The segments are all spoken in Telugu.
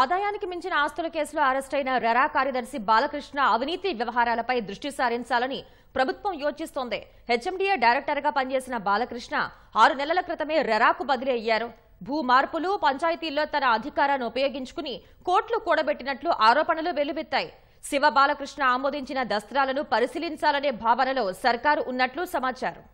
ఆదాయానికి మించిన ఆస్తుల కేసులో అరెస్ట్ అయిన రెరా కార్యదర్శి బాలకృష్ణ అవినీతి వ్యవహారాలపై దృష్టి సారించాలని ప్రభుత్వం యోచిస్తోంది హెచ్ఎండిఏ డైరెక్టర్గా పనిచేసిన బాలకృష్ణ ఆరు నెలల క్రితమే రెరాకు బదిలీ అయ్యారు భూ మార్పులు పంచాయతీల్లో తన అధికారాన్ని ఉపయోగించుకుని కోట్లు కూడబెట్టినట్లు ఆరోపణలు వెలువెత్తాయి శివ బాలకృష్ణ ఆమోదించిన దస్త్రాలను పరిశీలించాలనే భావనలో సర్కారు ఉన్నట్లు సమాచారం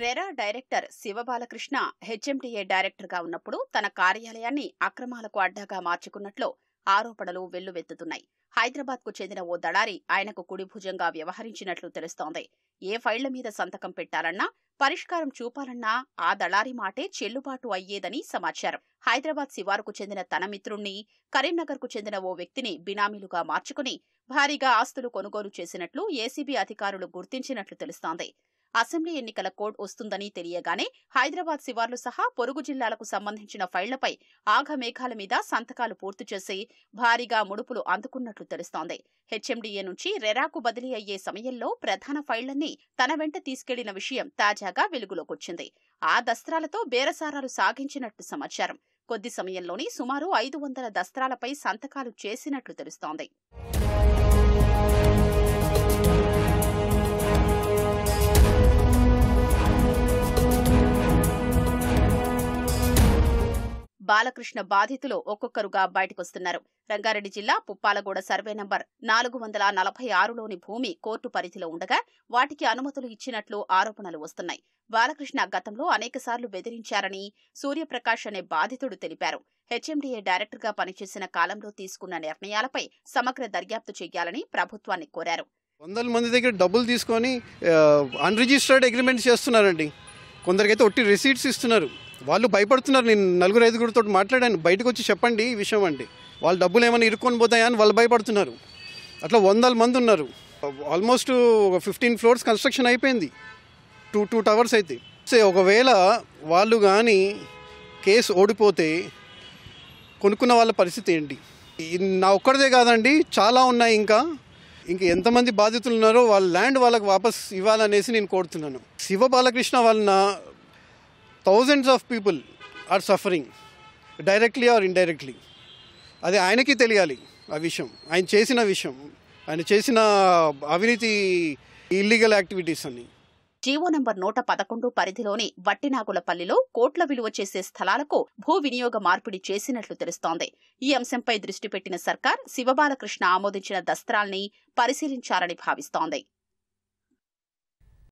రెరా డైరెక్టర్ శివబాలకృష్ణ హెచ్ఎండిఏ డైరెక్టర్గా ఉన్నప్పుడు తన కార్యాలయాన్ని అక్రమాలకు అడ్డాగా మార్చుకున్నట్లు ఆరోపణలు వెల్లువెత్తుతున్నాయి హైదరాబాద్కు చెందిన ఓ దళారి ఆయనకు కుడిభుజంగా వ్యవహరించినట్లు తెలుస్తోంది ఏ ఫైళ్ల మీద సంతకం పెట్టాలన్నా పరిష్కారం చూపాలన్నా ఆ దళారి మాటే చెల్లుబాటు అయ్యేదని సమాచారం హైదరాబాద్ శివారుకు చెందిన తన మిత్రుణ్ణి కరీంనగర్కు చెందిన ఓ వ్యక్తిని బినామీలుగా మార్చుకుని భారీగా ఆస్తులు కొనుగోలు చేసినట్లు ఏసీబీ అధికారులు గుర్తించినట్లు తెలుస్తోంది అసెంబ్లీ ఎన్నికల కోడ్ వస్తుందని తెలియగానే హైదరాబాద్ శివార్లు సహా పొరుగు జిల్లాలకు సంబంధించిన ఫైళ్లపై ఆఘమేఘాల మీద సంతకాలు పూర్తి చేసి భారీగా ముడుపులు అందుకున్నట్లు తెలుస్తోంది హెచ్ఎండిఏ నుంచి రెరాకు బదిలీ అయ్యే సమయంలో ప్రధాన ఫైళ్లన్నీ తన వెంట తీసుకెళ్లిన విషయం తాజాగా వెలుగులోకొచ్చింది ఆ దస్త్రాలతో బేరసారాలు సాగించినట్టు సమాచారం కొద్ది సమయంలోనే సుమారు ఐదు వందల దస్త్రాలపై సంతకాలు చేసినట్లు తెలుస్తోంది బాలకృష్ణ బాధితులు ఒక్కొక్కరుగా బయటకొస్తున్నారు రంగారెడ్డి జిల్లా పుప్పాలగూడ సర్వే నంబర్ నాలుగు వందల నలభై ఆరులోని భూమి కోర్టు పరిధిలో ఉండగా వాటికి అనుమతులు ఇచ్చినట్లు ఆరోపణలు వస్తున్నాయి బాలకృష్ణ గతంలో అనేకసార్లు బెదిరించారని సూర్యప్రకాష్ అనే బాధితుడు తెలిపారు హెచ్ఎండిఏ డైరెక్టర్గా పనిచేసిన కాలంలో తీసుకున్న నిర్ణయాలపై సమగ్ర దర్యాప్తు చేయాలని ప్రభుత్వాన్ని కోరారు వందల మంది దగ్గర డబ్బులు తీసుకొని అన్రిజిస్టర్డ్ అగ్రిమెంట్ చేస్తున్నారండి కొందరికైతే ఒట్టి రిసీట్స్ ఇస్తున్నారు వాళ్ళు భయపడుతున్నారు నేను నలుగురు ఐదుగురితో మాట్లాడాను బయటకు వచ్చి చెప్పండి ఈ విషయం అండి వాళ్ళ డబ్బులు ఏమైనా ఇరుక్కొని పోతాయా అని వాళ్ళు భయపడుతున్నారు అట్లా వందల మంది ఉన్నారు ఆల్మోస్ట్ ఒక ఫిఫ్టీన్ ఫ్లోర్స్ కన్స్ట్రక్షన్ అయిపోయింది టూ టూ టవర్స్ అయితే సే ఒకవేళ వాళ్ళు కానీ కేసు ఓడిపోతే కొనుక్కున్న వాళ్ళ పరిస్థితి ఏంటి నా ఒక్కడిదే కాదండి చాలా ఉన్నాయి ఇంకా ఇంక ఎంతమంది బాధితులు ఉన్నారో వాళ్ళ ల్యాండ్ వాళ్ళకి వాపస్ ఇవ్వాలనేసి నేను కోరుతున్నాను శివ బాలకృష్ణ వాళ్ళ thousands of people are suffering directly or indirectly అది ఆయనకి తెలియాలి ఆ విషయం ఆయన చేసిన విషయం ఆయన చేసిన అవినీతి ఇల్లీగల్ యాక్టివిటీస్ అన్ని జీవో నంబర్ నూట పదకొండు పరిధిలోని వట్టినాగులపల్లిలో కోట్ల విలువ చేసే స్థలాలకు భూ వినియోగ మార్పిడి చేసినట్లు తెలుస్తోంది ఈ అంశంపై దృష్టి పెట్టిన సర్కార్ శివబాలకృష్ణ ఆమోదించిన దస్త్రాల్ని పరిశీలించాలని భావిస్తోంది